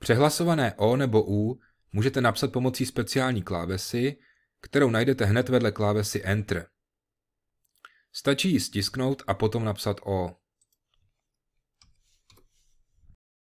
Přehlasované O nebo U můžete napsat pomocí speciální klávesy, kterou najdete hned vedle klávesy Enter. Stačí ji stisknout a potom napsat O.